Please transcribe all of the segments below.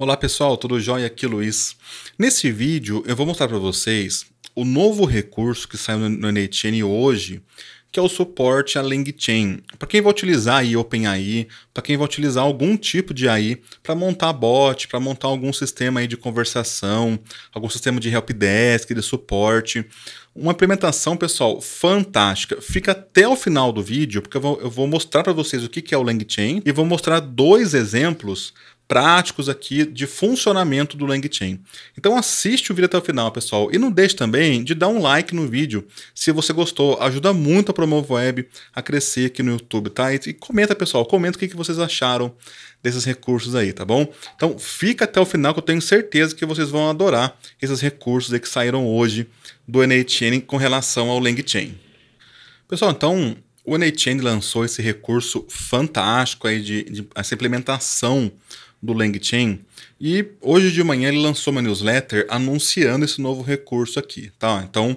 Olá pessoal, tudo jóia? Aqui Luiz. Nesse vídeo eu vou mostrar para vocês o novo recurso que saiu no NetChain hoje, que é o suporte a LangChain. Para quem vai utilizar aí OpenAI, para quem vai utilizar algum tipo de AI para montar bot, para montar algum sistema aí de conversação, algum sistema de helpdesk, de suporte. Uma implementação, pessoal, fantástica. Fica até o final do vídeo, porque eu vou, eu vou mostrar para vocês o que, que é o LangChain e vou mostrar dois exemplos práticos aqui de funcionamento do LangChain. Então assiste o vídeo até o final, pessoal. E não deixe também de dar um like no vídeo se você gostou. Ajuda muito a Promovo Web a crescer aqui no YouTube, tá? E, comenta, pessoal. Comenta o que, que vocês acharam desses recursos aí, tá bom? Então fica até o final que eu tenho certeza que vocês vão adorar esses recursos aí que saíram hoje do NHN com relação ao LangChain. Pessoal, então o NHN lançou esse recurso fantástico aí de, de essa implementação do LangChain. E hoje de manhã ele lançou uma newsletter anunciando esse novo recurso aqui, tá? Então,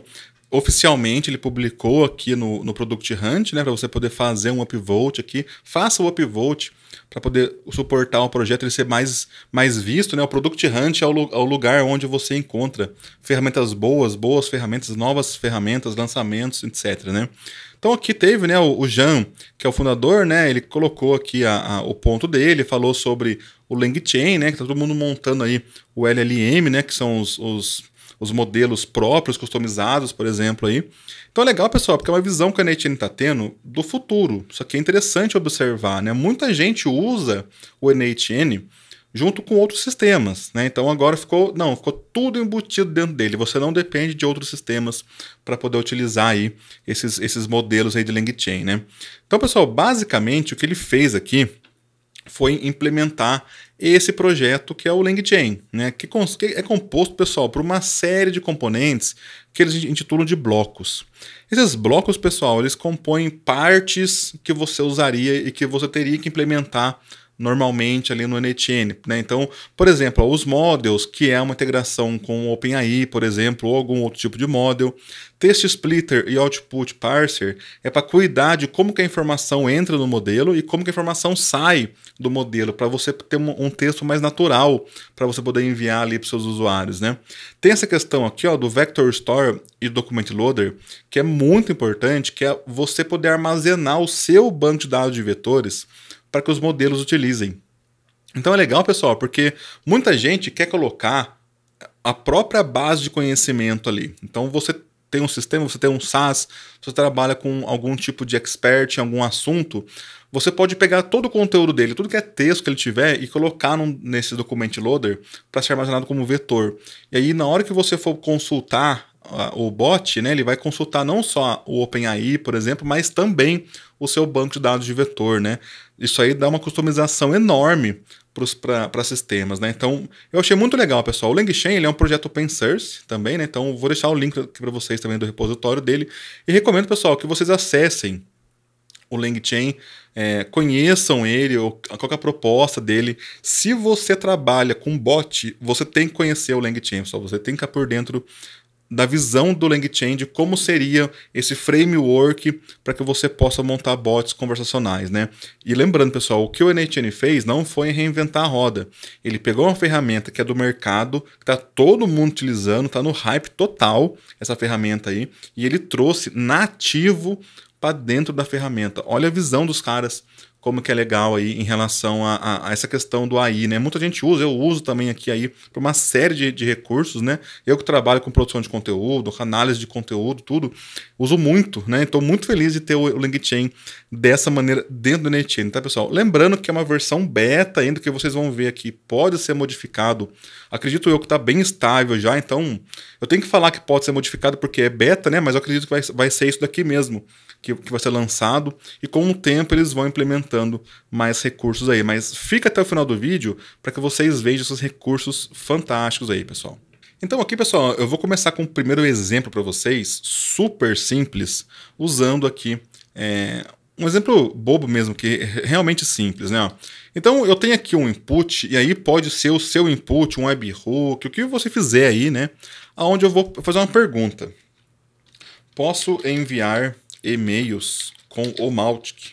oficialmente ele publicou aqui no, no Product Hunt, né, para você poder fazer um upvote aqui. Faça o upvote para poder suportar um projeto ele ser mais, mais visto, né? O Product Hunt é o, é o lugar onde você encontra ferramentas boas, boas ferramentas, novas ferramentas, lançamentos, etc, né? Então aqui teve, né, o, o Jean, que é o fundador, né, ele colocou aqui a, a, o ponto dele, falou sobre o LangChain, né, que tá todo mundo montando aí o LLM, né, que são os, os os modelos próprios, customizados, por exemplo. Aí. Então é legal, pessoal, porque é uma visão que a NetN está tendo do futuro. Isso aqui é interessante observar. Né? Muita gente usa o NetN junto com outros sistemas, né? Então agora ficou, não, ficou tudo embutido dentro dele. Você não depende de outros sistemas para poder utilizar aí esses, esses modelos aí de Langchain, né? Então, pessoal, basicamente o que ele fez aqui foi implementar esse projeto que é o LangChain, né? que, que é composto, pessoal, por uma série de componentes que eles intitulam de blocos. Esses blocos, pessoal, eles compõem partes que você usaria e que você teria que implementar normalmente ali no NetN. Né? Então, por exemplo, os models, que é uma integração com OpenAI, por exemplo, ou algum outro tipo de model. Text Splitter e Output Parser é para cuidar de como que a informação entra no modelo e como que a informação sai do modelo, para você ter um, um, texto mais natural para você poder enviar ali para seus usuários. Né? Tem essa questão aqui ó, do Vector Store e Document Loader, que é muito importante, que é você poder armazenar o seu banco de dados de vetores para que os modelos utilizem. Então é legal, pessoal, porque muita gente quer colocar a própria base de conhecimento ali. Então você tem um sistema, você tem um SaaS, você trabalha com algum tipo de expert em algum assunto, você pode pegar todo o conteúdo dele, tudo que é texto que ele tiver e colocar num, nesse document loader para ser armazenado como vetor. E aí na hora que você for consultar ah, o bot, né, ele vai consultar não só o OpenAI, por exemplo, mas também o seu banco de dados de vetor, né? isso aí dá uma customização enorme para sistemas, né? Então, eu achei muito legal, pessoal. O LangChain ele é um projeto open source também, né? Então, vou deixar o link aqui para vocês também do repositório dele. E recomendo, pessoal, que vocês acessem o LangChain, é, conheçam ele, ou qual é a proposta dele. Se você trabalha com bot, você tem que conhecer o LangChain, pessoal. Você tem que estar por dentro da visão do LangChain de como seria esse framework para que você possa montar bots conversacionais, né? E lembrando, pessoal, o que o NHN fez não foi reinventar a roda. Ele pegou uma ferramenta que é do mercado, que tá todo mundo utilizando, tá no hype total essa ferramenta aí, e ele trouxe nativo para dentro da ferramenta. Olha a visão dos caras como que é legal aí em relação a, a, a, essa questão do AI, né? Muita gente usa, eu uso também aqui aí para uma série de, de, recursos, né? Eu que trabalho com produção de conteúdo, análise de conteúdo, tudo, uso muito, né? Estou muito feliz de ter o, LinkedIn dessa maneira dentro do NetChain, tá, pessoal? Lembrando que é uma versão beta ainda que vocês vão ver aqui, pode ser modificado. Acredito eu que está bem estável já, então eu tenho que falar que pode ser modificado porque é beta, né? Mas eu acredito que vai, vai ser isso daqui mesmo que, que vai ser lançado e com o tempo eles vão implementar mais recursos aí. Mas fica até o final do vídeo para que vocês vejam esses recursos fantásticos aí, pessoal. Então aqui, pessoal, eu vou começar com o primeiro exemplo para vocês, super simples, usando aqui é, um exemplo bobo mesmo, que é realmente simples, né? Então eu tenho aqui um input, e aí pode ser o seu input, um webhook, o que você fizer aí, né? Onde eu vou fazer uma pergunta. Posso enviar e-mails com o Maltic?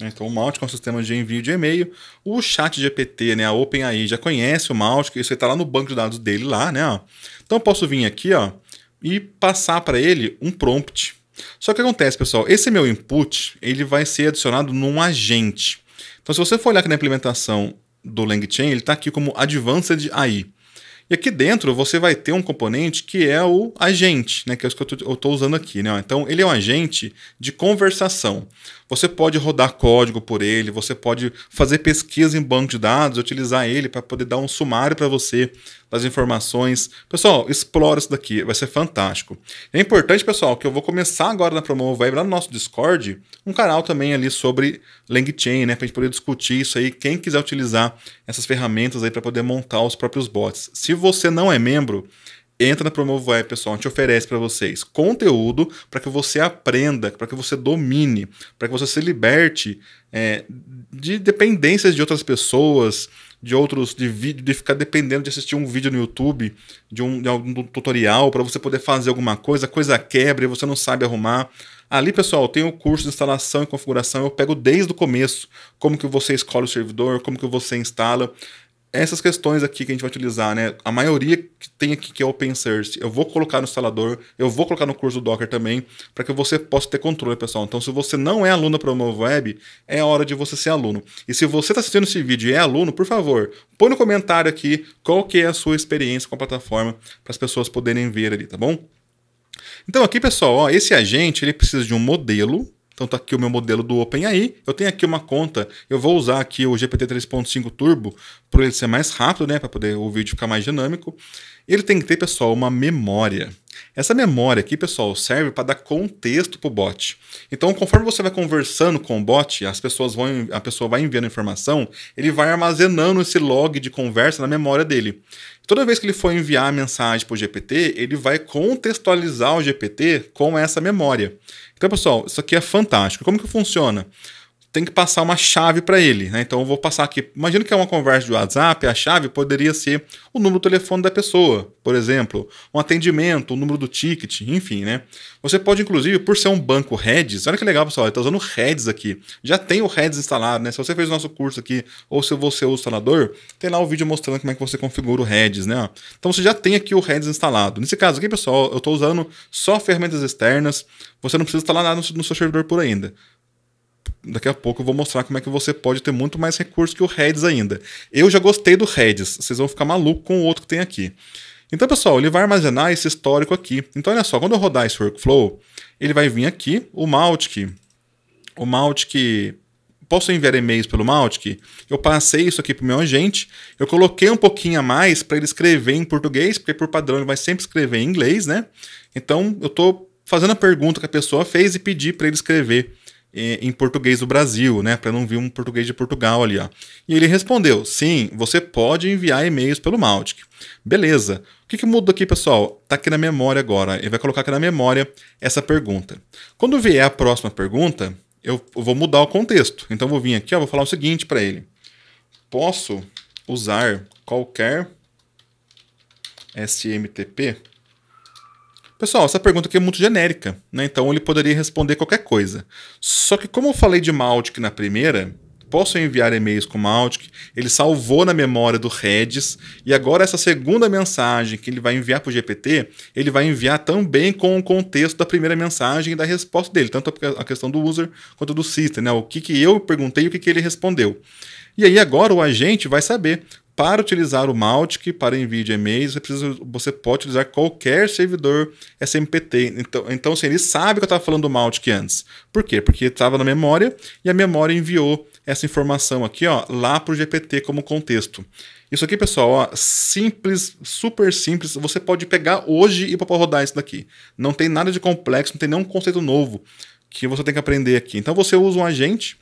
Né? Então, o Mautic é um sistema de envio de e-mail. O chat GPT, né, a OpenAI, já conhece o Mautic, isso está lá no banco de dados dele, lá, né? Ó. Então, eu posso vir aqui ó, e passar para ele um prompt. Só que acontece, pessoal, esse meu input ele vai ser adicionado num agente. Então, se você for olhar aqui na implementação do LangChain, ele está aqui como Advanced AI. E aqui dentro você vai ter um componente que é o agente, né, que é o que eu estou usando aqui. Né? Então, ele é um agente de conversação. Você pode rodar código por ele, você pode fazer pesquisa em banco de dados, utilizar ele para poder dar um sumário para você das informações. Pessoal, explora isso daqui, vai ser fantástico. É importante, pessoal, que eu vou começar agora na Promo vai lá no nosso Discord, um canal também ali sobre LangChain, né, para a gente poder discutir isso aí, quem quiser utilizar essas ferramentas aí para poder montar os próprios bots. Se se você não é membro, entra na Promovo Web, pessoal. A gente oferece para vocês conteúdo para que você aprenda, para que você domine, para que você se liberte é, de dependências de outras pessoas, de outros, de vídeo, de ficar dependendo de assistir um vídeo no YouTube, de um, de algum tutorial para você poder fazer alguma coisa, coisa quebra e você não sabe arrumar. Ali, pessoal, tem o curso de instalação e configuração, eu pego desde o começo, como que você escolhe o servidor, como que você instala essas questões aqui que a gente vai utilizar, né? A maioria que tem aqui que é open source, eu vou colocar no instalador, eu vou colocar no curso do Docker também, para que você possa ter controle, pessoal. Então, se você não é aluno para o novo web, é hora de você ser aluno. E se você está assistindo esse vídeo e é aluno, por favor, põe no comentário aqui qual que é a sua experiência com a plataforma para as pessoas poderem ver ali, tá bom? Então aqui, pessoal, ó, esse agente ele precisa de um modelo, então tá aqui o meu modelo do OpenAI, eu tenho aqui uma conta, eu vou usar aqui o GPT 3.5 Turbo para ele ser mais rápido, né, para poder o vídeo ficar mais dinâmico. Ele tem que ter, pessoal, uma memória. Essa memória aqui, pessoal, serve para dar contexto para o bot. Então, conforme você vai conversando com o bot, as pessoas vão, a pessoa vai enviando informação, ele vai armazenando esse log de conversa na memória dele. Toda vez que ele for enviar a mensagem para o GPT, ele vai contextualizar o GPT com essa memória. Então, pessoal, isso aqui é fantástico. Como que funciona? tem que passar uma chave para ele. Né? Então eu vou passar aqui. Imagina que é uma conversa de WhatsApp, a chave poderia ser o número do telefone da pessoa, por exemplo, um atendimento, o número do ticket, enfim, né? Você pode, inclusive, por ser um banco Reds, olha que legal, pessoal, está usando Reds aqui. Já tem o Reds instalado, né? Se você fez o nosso curso aqui, ou se você ser é o instalador, tem lá o vídeo mostrando como é que você configura o Reds, né? Então você já tem aqui o Reds instalado. Nesse caso aqui, pessoal, eu estou usando só ferramentas externas, você não precisa instalar nada no seu servidor por ainda daqui a pouco eu vou mostrar como é que você pode ter muito mais recursos que o Redis ainda. Eu já gostei do Redis, vocês vão ficar maluco com o outro que tem aqui. Então, pessoal, ele vai armazenar esse histórico aqui. Então, olha só, quando eu rodar esse workflow, ele vai vir aqui, o Mautic, o Mautic posso enviar e-mails pelo Mautic? Eu passei isso aqui para o meu agente, eu coloquei um pouquinho a mais para ele escrever em português, porque por padrão ele vai sempre escrever em inglês, né? Então eu estou fazendo a pergunta que a pessoa fez e pedi para ele escrever é, em português do Brasil, né, para não vir um português de Portugal ali, ó. E ele respondeu: "Sim, você pode enviar e-mails pelo Mautic". Beleza. O que, que muda aqui, pessoal? Tá aqui na memória agora. Ele vai colocar aqui na memória essa pergunta. Quando vier a próxima pergunta, eu vou mudar o contexto. Então eu vou vir aqui, ó, vou falar o seguinte para ele: "Posso usar qualquer SMTP Pessoal, essa pergunta aqui é muito genérica, né? Então ele poderia responder qualquer coisa. Só que como eu falei de Mautic na primeira, posso enviar e-mails com Mautic, ele salvou na memória do Redis, e agora essa segunda mensagem que ele vai enviar para o GPT, ele vai enviar também com o contexto da primeira mensagem e da resposta dele, tanto a questão do user quanto do system, né? o que, que eu perguntei e o que, que ele respondeu. E aí agora o agente vai saber para utilizar o Mautic, para NVIDIA e-mails, você pode utilizar qualquer servidor SMPT. Então, então assim, ele sabe que eu estava falando do Mautic antes. Por quê? Porque estava na memória e a memória enviou essa informação aqui ó, lá para o GPT como contexto. Isso aqui, pessoal, ó, simples, super simples. Você pode pegar hoje e para rodar isso daqui. Não tem nada de complexo, não tem nenhum conceito novo que você tem que aprender aqui. Então você usa um agente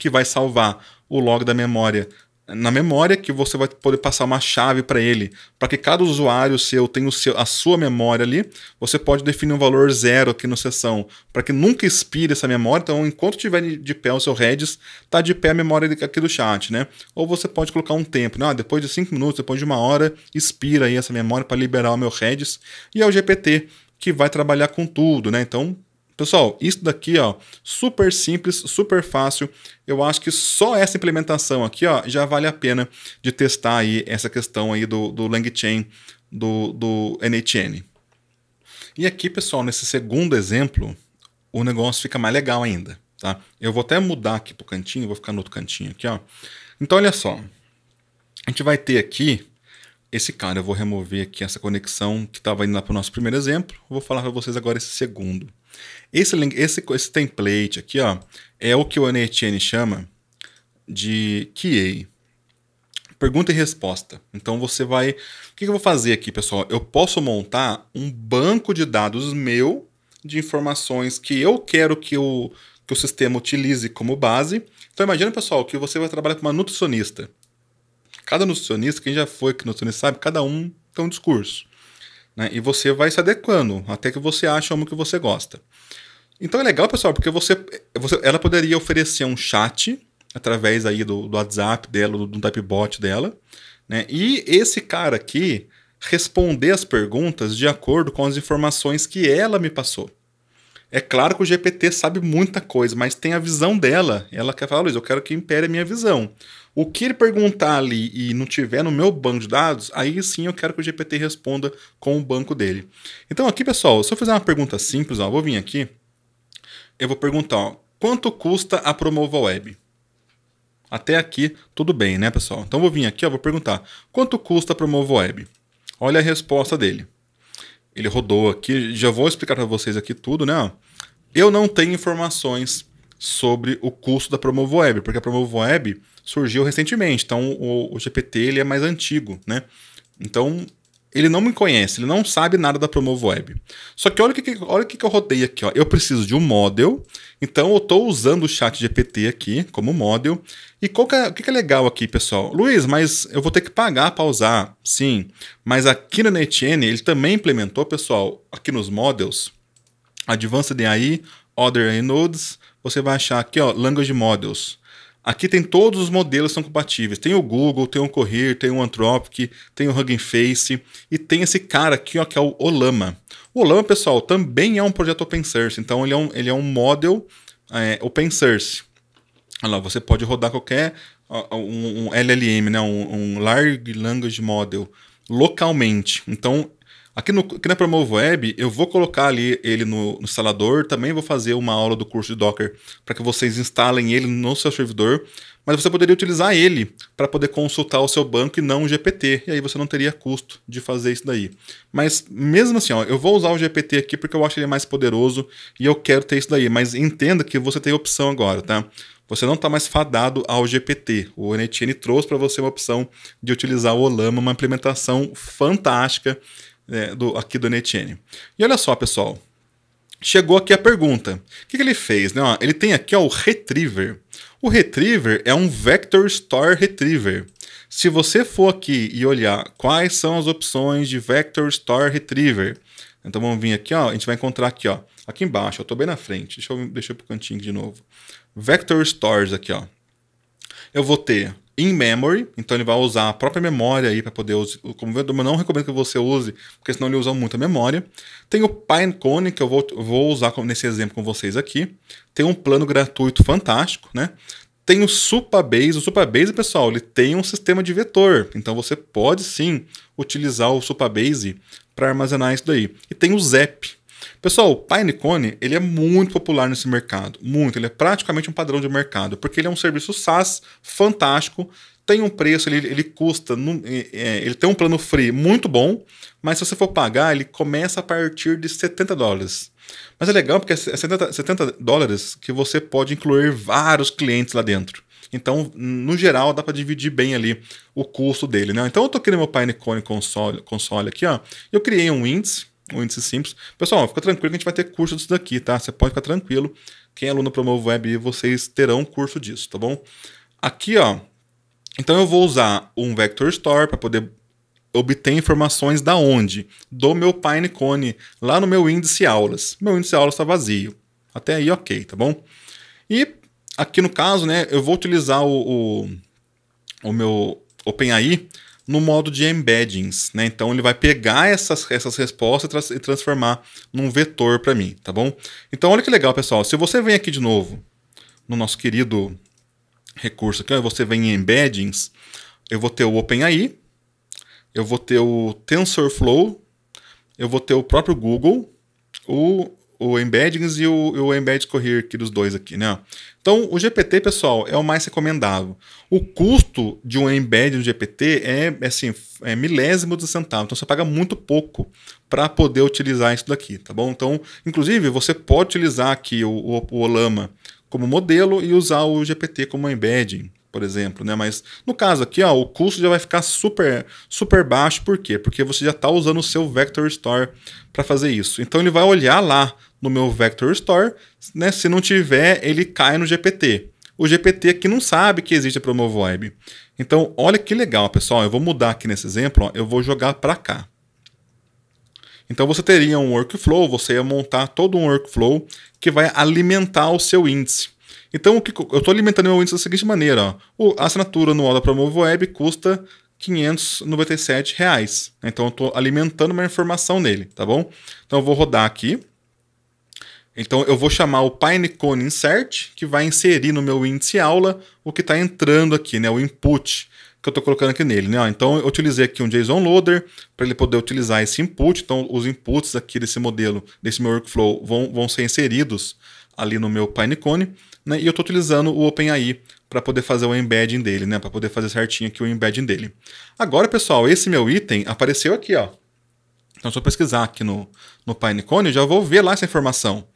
que vai salvar o log da memória na memória que você vai poder passar uma chave para ele, para que cada usuário seu tenha o seu, a sua memória ali, você pode definir um valor zero aqui no sessão, para que nunca expire essa memória, então enquanto tiver de pé o seu Redis, tá de pé a memória aqui do chat, né? Ou você pode colocar um tempo, né? Ah, depois de 5 minutos, depois de uma hora, expira aí essa memória para liberar o meu Redis, e é o GPT que vai trabalhar com tudo, né? Então Pessoal, isso daqui, ó, super simples, super fácil. Eu acho que só essa implementação aqui, ó, já vale a pena de testar aí essa questão aí do, do LangChain do, do NHN. E aqui, pessoal, nesse segundo exemplo, o negócio fica mais legal ainda, tá? Eu vou até mudar aqui pro cantinho, vou ficar no outro cantinho aqui, ó. Então, olha só. A gente vai ter aqui esse cara. Eu vou remover aqui essa conexão que estava indo lá para o nosso primeiro exemplo. Vou falar para vocês agora esse segundo. Esse, esse, esse template aqui ó, é o que o Anetienne chama de QA. Pergunta e resposta. Então você vai. O que eu vou fazer aqui, pessoal? Eu posso montar um banco de dados meu de informações que eu quero que o, que o sistema utilize como base. Então imagina, pessoal, que você vai trabalhar com uma nutricionista. Cada nutricionista, quem já foi que nutricionista sabe, cada um tem um discurso. Né? E você vai se adequando até que você ache uma que você gosta. Então é legal, pessoal, porque você, você ela poderia oferecer um chat através aí do, do WhatsApp dela, do, do typebot dela, né? E esse cara aqui responder as perguntas de acordo com as informações que ela me passou. É claro que o GPT sabe muita coisa, mas tem a visão dela. Ela quer falar, Luiz, eu quero que impere a minha visão. O que ele perguntar ali e não tiver no meu banco de dados, aí sim eu quero que o GPT responda com o banco dele. Então aqui, pessoal, se eu fizer uma pergunta simples, ó, vou vir aqui, eu vou perguntar, ó, quanto custa a Promova Web? Até aqui, tudo bem, né, pessoal? Então vou vir aqui, ó, vou perguntar, quanto custa a Promova Web? Olha a resposta dele ele rodou aqui. Já vou explicar para vocês aqui tudo, né? Eu não tenho informações sobre o custo da Promovo Web, porque a Promovo Web surgiu recentemente, então o, o GPT ele é mais antigo, né? Então ele não me conhece, ele não sabe nada da Promovo Web. Só que olha o que, olha o que eu rodei aqui. Ó. Eu preciso de um model, então eu estou usando o chat GPT aqui como model. E qual que é, o que é legal aqui, pessoal? Luiz, mas eu vou ter que pagar para usar. Sim, mas aqui na NetN, ele também implementou, pessoal, aqui nos models, Advanced AI, Other AI Nodes, você vai achar aqui, ó, Language Models. Aqui tem todos os modelos que são compatíveis. Tem o Google, tem o Correr, tem o Anthropic, tem o Hugging Face e tem esse cara aqui, ó, que é o Olama. O Olama, pessoal, também é um projeto open source, então ele é um, ele é um model é, open source. Olha lá, você pode rodar qualquer um, um LLM, né, um, um Large Language Model, localmente. Então, Aqui, no, aqui na Promovo Web, eu vou colocar ali ele no, no instalador, também vou fazer uma aula do curso de Docker para que vocês instalem ele no seu servidor, mas você poderia utilizar ele para poder consultar o seu banco e não o GPT, e aí você não teria custo de fazer isso daí. Mas mesmo assim, ó, eu vou usar o GPT aqui porque eu acho ele mais poderoso e eu quero ter isso daí, mas entenda que você tem opção agora, tá? Você não está mais fadado ao GPT. O NTN trouxe para você uma opção de utilizar o Olama, uma implementação fantástica né, do, aqui do Netienne. E olha só, pessoal. Chegou aqui a pergunta. O que, que ele fez? Né? Ó, ele tem aqui ó, o Retriever. O Retriever é um Vector Store Retriever. Se você for aqui e olhar quais são as opções de Vector Store Retriever, então vamos vir aqui, ó, a gente vai encontrar aqui, ó, aqui embaixo, eu estou bem na frente. Deixa eu deixar para o cantinho de novo. Vector Stores aqui, ó. Eu vou ter in memory, então ele vai usar a própria memória aí para poder usar como vendedor, mas não recomendo que você use, porque senão ele usa muito a memória. Tem o Pinecone, que eu vou, vou usar nesse exemplo com vocês aqui. Tem um plano gratuito fantástico, né? Tem o Supabase. O Supabase, pessoal, ele tem um sistema de vetor. Então você pode sim utilizar o Supabase para armazenar isso daí. E tem o Zap. Pessoal, o Pinecone ele é muito popular nesse mercado, muito. Ele é praticamente um padrão de mercado, porque ele é um serviço SaaS fantástico, tem um preço, ele, ele custa, é, é, ele tem um plano free muito bom, mas se você for pagar, ele começa a partir de 70 dólares. Mas é legal porque é 70, 70 é dólares que você pode incluir vários clientes lá dentro. Então, no geral, dá para dividir bem ali o custo dele. Né? Então, eu estou criando meu Pinecone console, console aqui. Ó. Eu criei um índice um índice simples. Pessoal, fica tranquilo que a gente vai ter curso disso daqui, tá? Você pode ficar tranquilo. Quem é aluno Promovo Web, vocês terão curso disso, tá bom? Aqui, ó. Então eu vou usar um Vector Store para poder obter informações da onde? Do meu Pinecone, lá no meu índice aulas. Meu índice aulas está vazio. Até aí, ok, tá bom? E aqui no caso, né, eu vou utilizar o, o, o meu OpenAI no modo de embeddings, né? Então ele vai pegar essas, essas respostas e, tra e transformar num vetor para mim, tá bom? Então olha que legal, pessoal. Se você vem aqui de novo no nosso querido recurso aqui, você vem em embeddings, eu vou ter o OpenAI, eu vou ter o TensorFlow, eu vou ter o próprio Google, o o Embeddings e o, o Embed correr aqui dos dois aqui, né? Então, o GPT, pessoal, é o mais recomendável. O custo de um embed do GPT é, assim, é milésimo de centavo. Então, você paga muito pouco para poder utilizar isso daqui, tá bom? Então, inclusive, você pode utilizar aqui o, o, o Olama como modelo e usar o GPT como embedding por exemplo, né? Mas no caso aqui, ó, o custo já vai ficar super, super baixo, por quê? Porque você já está usando o seu Vector Store para fazer isso. Então ele vai olhar lá no meu Vector Store, né? Se não tiver, ele cai no GPT. O GPT aqui não sabe que existe a Promovoib. Então, olha que legal, pessoal. Eu vou mudar aqui nesse exemplo, ó, eu vou jogar para cá. Então você teria um workflow, você ia montar todo um workflow que vai alimentar o seu índice. Então, o que eu estou alimentando meu índice da seguinte maneira: ó. a assinatura anual da Promovo Web custa 597 reais. Né? Então, eu estou alimentando uma informação nele, tá bom? Então, eu vou rodar aqui. Então, eu vou chamar o Pinecone Insert, que vai inserir no meu índice aula o que está entrando aqui, né? o input que eu estou colocando aqui nele. Né? Então, eu utilizei aqui um JSON Loader para ele poder utilizar esse input. Então, os inputs aqui desse modelo, desse meu workflow, vão, vão ser inseridos ali no meu Pinecone. Né? E eu estou utilizando o OpenAI para poder fazer o embedding dele, né? Para poder fazer certinho aqui o embedding dele. Agora, pessoal, esse meu item apareceu aqui, ó. Então, se eu pesquisar aqui no, no Pinecone, eu já vou ver lá essa informação.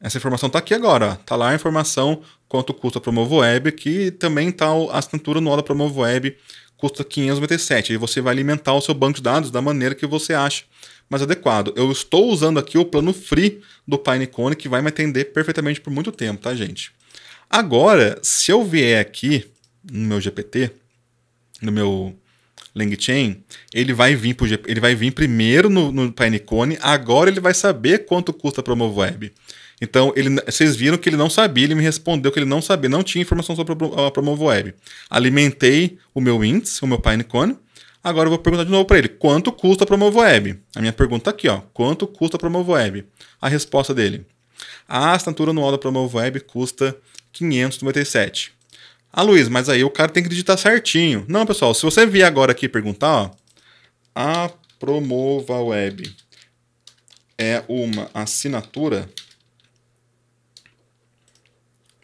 Essa informação está aqui agora. Está lá a informação quanto custa a Promovo Web, que também está a assinatura no da Promovo Web, custa 597. E você vai alimentar o seu banco de dados da maneira que você acha mais adequado. Eu estou usando aqui o plano free do Pinecone, que vai me atender perfeitamente por muito tempo, tá, gente? Agora, se eu vier aqui no meu GPT, no meu LangChain, ele vai vir pro, ele vai vir primeiro no, no Pinecone, agora ele vai saber quanto custa a web Então, ele, vocês viram que ele não sabia, ele me respondeu que ele não sabia, não tinha informação sobre a web Alimentei o meu índice, o meu Pinecone. Agora eu vou perguntar de novo para ele, quanto custa a web A minha pergunta aqui, ó, quanto custa a web A resposta dele, a assinatura anual da web custa 597. Ah, Luiz, mas aí o cara tem que digitar certinho. Não, pessoal, se você vier agora aqui perguntar, ó, a Promova Web é uma assinatura.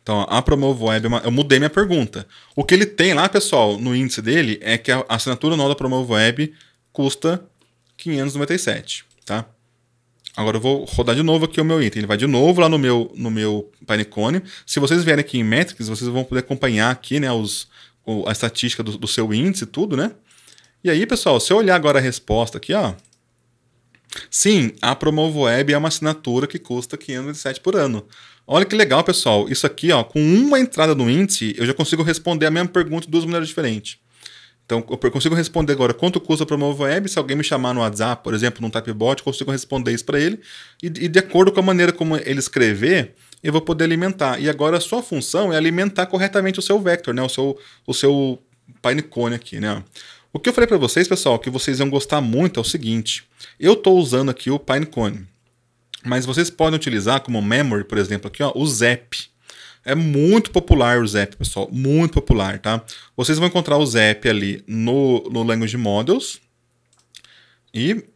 Então, a Promova Web, é uma... eu mudei minha pergunta. O que ele tem lá, pessoal, no índice dele é que a assinatura nova da Promova Web custa 597, tá? Agora eu vou rodar de novo aqui o meu item. Ele vai de novo lá no meu, no meu Pinecone. Se vocês vierem aqui em Metrics, vocês vão poder acompanhar aqui né, os, a estatística do, do seu índice e tudo, né? E aí, pessoal, se eu olhar agora a resposta aqui, ó. Sim, a Promovo Web é uma assinatura que custa 507 por ano. Olha que legal, pessoal. Isso aqui, ó, com uma entrada no índice, eu já consigo responder a mesma pergunta de duas maneiras diferentes. Então, eu consigo responder agora quanto custa para uma web. Se alguém me chamar no WhatsApp, por exemplo, num typebot, consigo responder isso para ele. E, e, de acordo com a maneira como ele escrever, eu vou poder alimentar. E agora a sua função é alimentar corretamente o seu vector, né? o seu, o seu pinecone aqui. Né? O que eu falei para vocês, pessoal, que vocês iam gostar muito é o seguinte. Eu estou usando aqui o pinecone. Mas vocês podem utilizar como memory, por exemplo, aqui, ó, o Zap. É muito popular o Zap, pessoal. Muito popular, tá? Vocês vão encontrar o Zap ali no, no Language Models. E.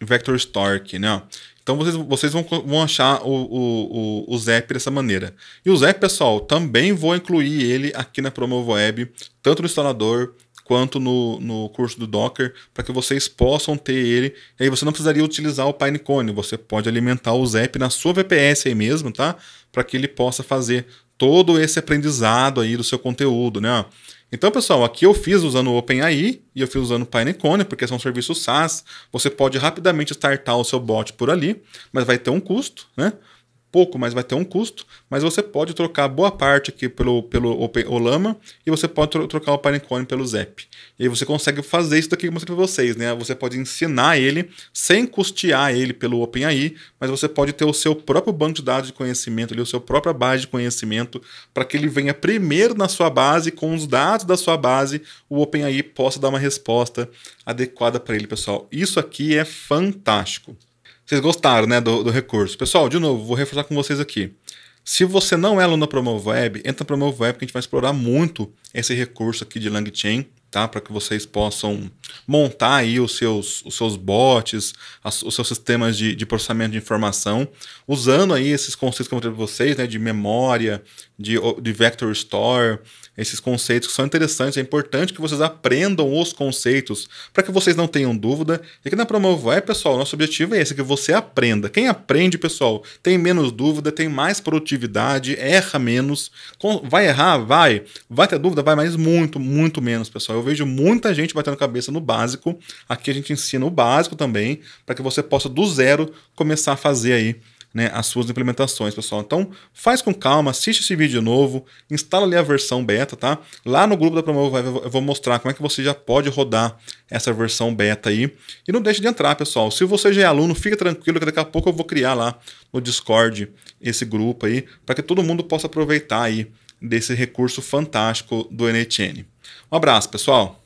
Vector Store aqui, né? Então vocês, vocês vão, vão achar o, o, o, o Zap dessa maneira. E o Zap, pessoal, também vou incluir ele aqui na Promovo Web, tanto no instalador quanto no, no curso do Docker, para que vocês possam ter ele. E aí você não precisaria utilizar o Pinecone, você pode alimentar o Zap na sua VPS aí mesmo, tá? Para que ele possa fazer todo esse aprendizado aí do seu conteúdo, né? Então, pessoal, aqui eu fiz usando o OpenAI e eu fiz usando o Pinecone, porque são serviços SaaS. Você pode rapidamente startar o seu bot por ali, mas vai ter um custo, né? pouco, mas vai ter um custo. Mas você pode trocar boa parte aqui pelo, pelo Open Olama e você pode trocar o Pinecone pelo Zep. E aí você consegue fazer isso daqui que eu mostrei para vocês, né? Você pode ensinar ele sem custear ele pelo OpenAI, mas você pode ter o seu próprio banco de dados de conhecimento, ali, o seu própria base de conhecimento, para que ele venha primeiro na sua base, com os dados da sua base, o OpenAI possa dar uma resposta adequada para ele, pessoal. Isso aqui é fantástico. Vocês gostaram, né, do, do recurso. Pessoal, de novo, vou reforçar com vocês aqui. Se você não é aluno da Promovo Web, entra na Promovo Web que a gente vai explorar muito esse recurso aqui de LangChain, tá? Para que vocês possam montar aí os seus, os seus bots, as, os seus sistemas de, de, processamento de informação, usando aí esses conceitos que eu mostrei para vocês, né? De memória, de, de vector store, esses conceitos que são interessantes. É importante que vocês aprendam os conceitos para que vocês não tenham dúvida. E aqui na É, pessoal, nosso objetivo é esse, que você aprenda. Quem aprende, pessoal, tem menos dúvida, tem mais produtividade, erra menos. Vai errar? Vai. Vai ter dúvida? Vai, mas muito, muito menos, pessoal. Eu vejo muita gente batendo cabeça no básico. Aqui a gente ensina o básico também, para que você possa do zero começar a fazer aí né, as suas implementações, pessoal. Então, faz com calma, assiste esse vídeo novo, instala ali a versão beta, tá? Lá no grupo da Promova eu vou mostrar como é que você já pode rodar essa versão beta aí. E não deixe de entrar, pessoal. Se você já é aluno, fica tranquilo que daqui a pouco eu vou criar lá no Discord esse grupo aí, para que todo mundo possa aproveitar aí desse recurso fantástico do NHN. Um abraço, pessoal!